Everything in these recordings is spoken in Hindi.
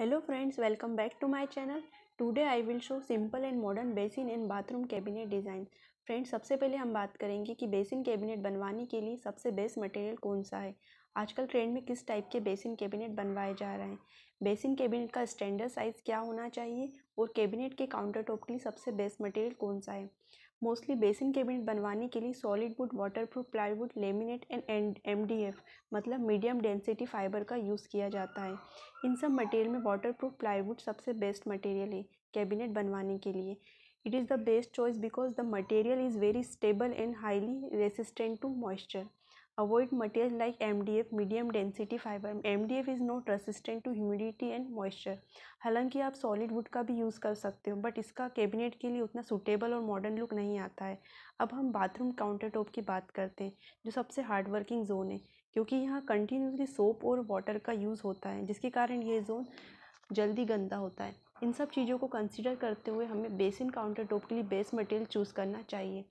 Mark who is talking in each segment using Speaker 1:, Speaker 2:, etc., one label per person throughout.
Speaker 1: hello friends welcome back to my channel today I will show simple and modern basin and bathroom cabinet design friends सबसे पहले हम बात करेंगे कि बेसिन कैबिनेट बनवाने के लिए सबसे बेस्ट मटेरियल कौन सा है आजकल ट्रेंड में किस टाइप के बेसिन कैबिनेट बनवाए जा रहे हैं बेसिन कैबिनेट का स्टैंडर्ड साइज़ क्या होना चाहिए और कैबिनेट के काउंटर टॉप के लिए सबसे बेस्ट मटेरियल कौन सा है मोस्टली बेसिन कैबिनेट बनवाने के लिए solid wood waterproof plywood laminate and M D F मतलब मीडियम डेंसिटी फाइबर का यूज़ किया जाता है इन सब मटेरियल में वाटरप्रूफ प्लाईवुड सबसे बेस्ट मटेरियल है कैबिनेट बनवाने के लिए it is the best choice because the material is very stable and highly resistant to moisture avoid material like M D F medium density fibre M D F is not resistant to humidity and moisture हालांकि आप सॉलिड वुड का भी यूज़ कर सकते हो बट इसका कैबिनेट के लिए उतना सूटेबल और मॉडर्न लुक नहीं आता है अब हम बाथरूम काउंटर टॉप की बात करते हैं जो सबसे हार्ड वर्किंग जोन है क्योंकि यहाँ कंटिन्यूसली सोप और वाटर का यूज़ होता है जिसके कारण ये जोन जल्दी गंदा होता है इन सब चीज़ों को कंसिडर करते हुए हमें बेसिन काउंटर टॉप के लिए बेस मटेरियल चूज़ करना चाहिए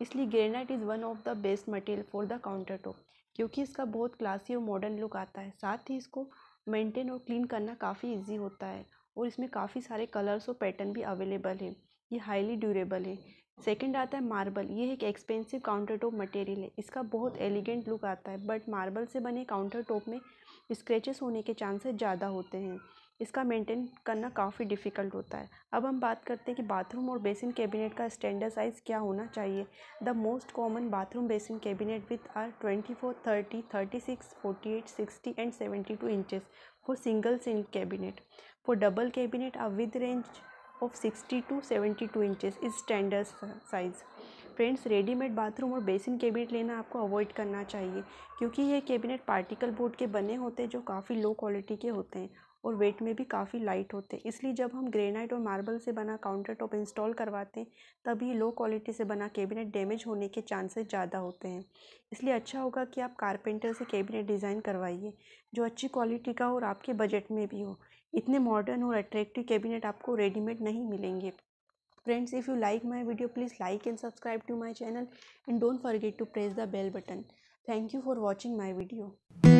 Speaker 1: इसलिए granite is one of the best material for the counter top क्योंकि इसका बहुत क्लासी और मॉडर्न लुक आता है साथ ही इसको मेंटेन और क्लीन करना काफ़ी इजी होता है और इसमें काफ़ी सारे कलर्स और पैटर्न भी अवेलेबल है ये हाईली ड्यूरेबल है सेकंड आता है मार्बल ये एक एक्सपेंसिव काउंटर टॉप मटेरियल है इसका बहुत एलिगेंट लुक आता है बट मार्बल से बने काउंटर टॉप में स्क्रैचेस होने के चांसेस ज़्यादा होते हैं इसका मेंटेन करना काफ़ी डिफ़िकल्ट होता है अब हम बात करते हैं कि बाथरूम और बेसिन कैबिनेट का स्टैंडर्ड साइज़ क्या होना चाहिए the most common bathroom basin cabinet width are twenty four thirty thirty six forty eight sixty and seventy two inches for single sink cabinet for double cabinet are with range of sixty to seventy two inches is standard size friends readymade bathroom और बेसिन कैबिनेट लेना आपको अवॉइड करना चाहिए क्योंकि ये कैबिनेट पार्टिकल बोर्ड के बने होते हैं जो काफ़ी लो क्वालिटी के होते हैं और वेट में भी काफ़ी लाइट होते हैं इसलिए जब हम ग्रेनाइट और मार्बल से बना काउंटर टॉप इंस्टॉल करवाते हैं तभी लो क्वालिटी से बना कैबिनेट डैमेज होने के चांसेस ज़्यादा होते हैं इसलिए अच्छा होगा कि आप कारपेंटर से कैबिनेट डिज़ाइन करवाइए जो अच्छी क्वालिटी का और आपके बजट में भी हो इतने मॉडर्न और अट्रैक्टिव कैबिनेट आपको रेडीमेड नहीं मिलेंगे friends if you like my video please like and subscribe to my channel and don't forget to press the bell button thank you for watching my video